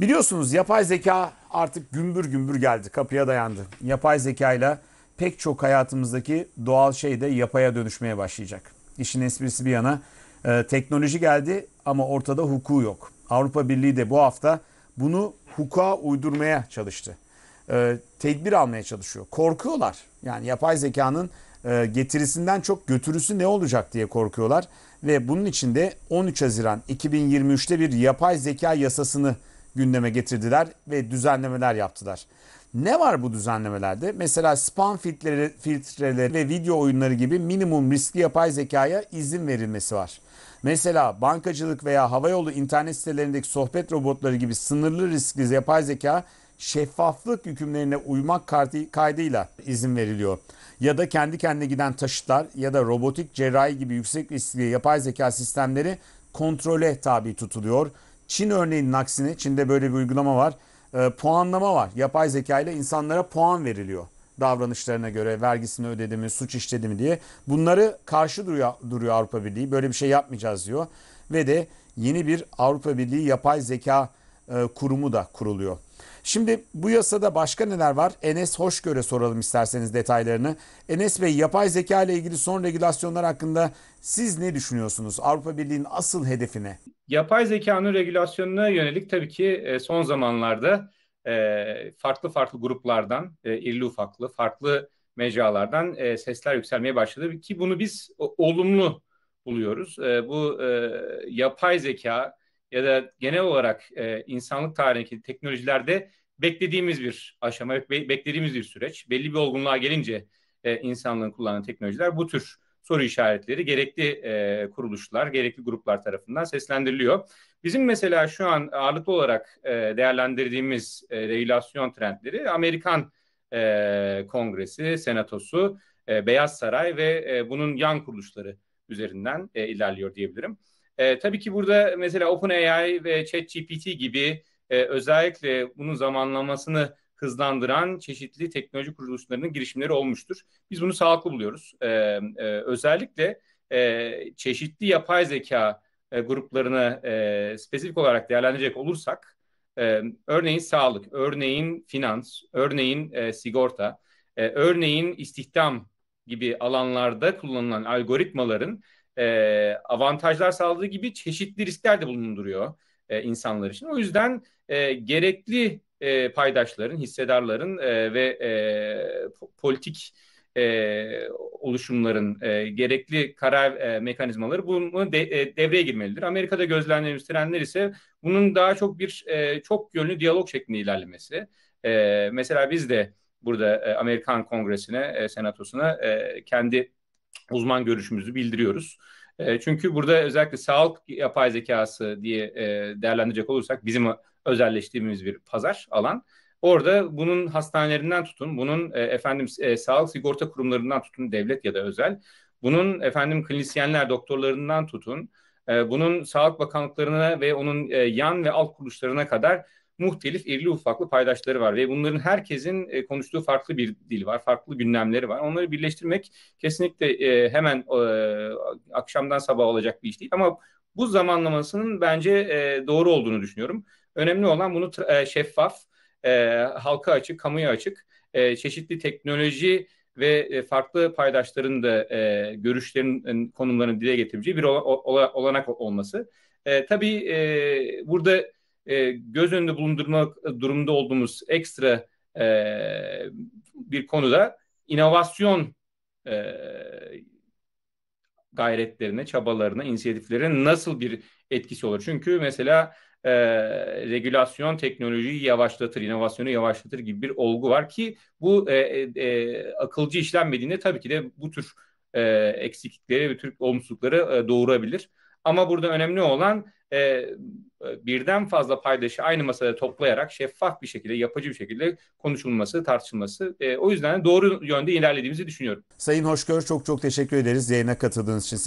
Biliyorsunuz yapay zeka artık gümbür gümbür geldi, kapıya dayandı. Yapay zeka ile pek çok hayatımızdaki doğal şey de yapaya dönüşmeye başlayacak. İşin esprisi bir yana e, teknoloji geldi ama ortada hukuku yok. Avrupa Birliği de bu hafta bunu hukuka uydurmaya çalıştı. E, tedbir almaya çalışıyor. Korkuyorlar. Yani yapay zekanın e, getirisinden çok götürüsü ne olacak diye korkuyorlar. Ve bunun için de 13 Haziran 2023'te bir yapay zeka yasasını gündeme getirdiler ve düzenlemeler yaptılar. Ne var bu düzenlemelerde? Mesela spam filtreleri, filtreleri ve video oyunları gibi minimum riskli yapay zekaya izin verilmesi var. Mesela bankacılık veya havayolu internet sitelerindeki sohbet robotları gibi sınırlı riskli yapay zeka şeffaflık hükümlerine uymak kartı kaydıyla izin veriliyor. Ya da kendi kendine giden taşıtlar ya da robotik cerrahi gibi yüksek riskli yapay zeka sistemleri kontrole tabi tutuluyor Çin örneğinin aksine Çin'de böyle bir uygulama var. E, puanlama var. Yapay zeka ile insanlara puan veriliyor davranışlarına göre vergisini ödedi mi, suç işledi mi diye. Bunları karşı duruyor, duruyor Avrupa Birliği. Böyle bir şey yapmayacağız diyor. Ve de yeni bir Avrupa Birliği yapay zeka e, kurumu da kuruluyor. Şimdi bu yasada başka neler var? Enes Hoşgör'e soralım isterseniz detaylarını. Enes Bey yapay zeka ile ilgili son regülasyonlar hakkında siz ne düşünüyorsunuz? Avrupa Birliği'nin asıl hedefine? Yapay zekanın regülasyonuna yönelik tabii ki e, son zamanlarda e, farklı farklı gruplardan, e, irli ufaklı, farklı mecralardan e, sesler yükselmeye başladı ki bunu biz o, olumlu buluyoruz. E, bu e, yapay zeka ya da genel olarak e, insanlık tarihindeki teknolojilerde beklediğimiz bir aşama, be, beklediğimiz bir süreç. Belli bir olgunluğa gelince e, insanlığın kullandığı teknolojiler bu tür soru işaretleri gerekli e, kuruluşlar, gerekli gruplar tarafından seslendiriliyor. Bizim mesela şu an ağırlıklı olarak e, değerlendirdiğimiz e, regülasyon trendleri Amerikan e, Kongresi, Senatosu, e, Beyaz Saray ve e, bunun yan kuruluşları üzerinden e, ilerliyor diyebilirim. E, tabii ki burada mesela OpenAI ve ChatGPT gibi e, özellikle bunun zamanlamasını hızlandıran çeşitli teknoloji kuruluşlarının girişimleri olmuştur. Biz bunu sağlıklı buluyoruz. Ee, e, özellikle e, çeşitli yapay zeka e, gruplarını e, spesifik olarak değerlendirecek olursak, e, örneğin sağlık, örneğin finans, örneğin e, sigorta, e, örneğin istihdam gibi alanlarda kullanılan algoritmaların e, avantajlar sağladığı gibi çeşitli riskler de bulunduruyor e, insanlar için. O yüzden e, gerekli e, paydaşların, hissedarların e, ve e, politik e, oluşumların e, gerekli karar e, mekanizmaları bunu de, e, devreye girmelidir. Amerika'da gözlemleyen gösterenler ise bunun daha çok bir e, çok yönlü diyalog şeklinde ilerlemesi. E, mesela biz de burada e, Amerikan Kongresi'ne, e, Senatosu'na e, kendi uzman görüşümüzü bildiriyoruz. E, çünkü burada özellikle sağlık yapay zekası diye e, değerlendirecek olursak bizim özelleştiğimiz bir pazar alan. Orada bunun hastanelerinden tutun, bunun e, efendim e, sağlık sigorta kurumlarından tutun devlet ya da özel, bunun efendim klinisyenler doktorlarından tutun, e, bunun sağlık bakanlıklarına ve onun e, yan ve alt kuruluşlarına kadar muhtelif irili ufaklı paydaşları var ve bunların herkesin e, konuştuğu farklı bir dil var, farklı gündemleri var. Onları birleştirmek kesinlikle e, hemen e, akşamdan sabah olacak bir iş değil ama bu zamanlamasının bence e, doğru olduğunu düşünüyorum. Önemli olan bunu e, şeffaf, e, halka açık, kamuya açık, e, çeşitli teknoloji ve e, farklı paydaşların da e, görüşlerin e, konumlarını dile getireceği bir ola, ola, olanak olması. E, tabii e, burada e, göz önünde bulundurmak durumunda olduğumuz ekstra e, bir konuda inovasyon e, gayretlerine, çabalarına, inisiyatiflerine nasıl bir etkisi olur? Çünkü mesela e, regülasyon teknolojiyi yavaşlatır, inovasyonu yavaşlatır gibi bir olgu var ki bu e, e, e akılcı işlenmediğinde tabii ki de bu tür e, eksiklikleri ve tür olumsuzlukları e, doğurabilir. Ama burada önemli olan e, birden fazla paydaşı aynı masada toplayarak şeffaf bir şekilde, yapıcı bir şekilde konuşulması, tartışılması. E, o yüzden doğru yönde ilerlediğimizi düşünüyorum. Sayın Hoşgör çok çok teşekkür ederiz yayına katıldığınız için.